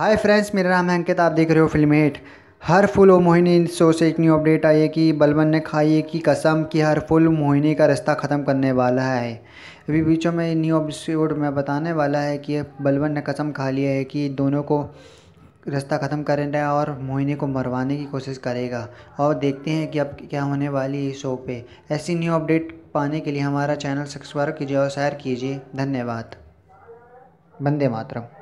hi friends मेरा नाम है अंकित आप देख रहे हो फिल्म एट हर फुल और मोहिनी शो से एक न्यू अपडेट आई है कि बलबन ने खाई है कि कसम कि हर फुल मोहिनी का रास्ता ख़त्म करने वाला है अभी बीचों में न्यू एपिसोड में बताने वाला है कि बलबन ने कसम खा लिया है कि दोनों को रास्ता ख़त्म करेंगे और मोहिनी को मरवाने की कोशिश करेगा और देखते हैं कि अब क्या होने वाली है शो पे ऐसी न्यू अपडेट पाने के लिए हमारा चैनल सब्सक्राइब कीजिए और शेयर कीजिए धन्यवाद वंदे मातरम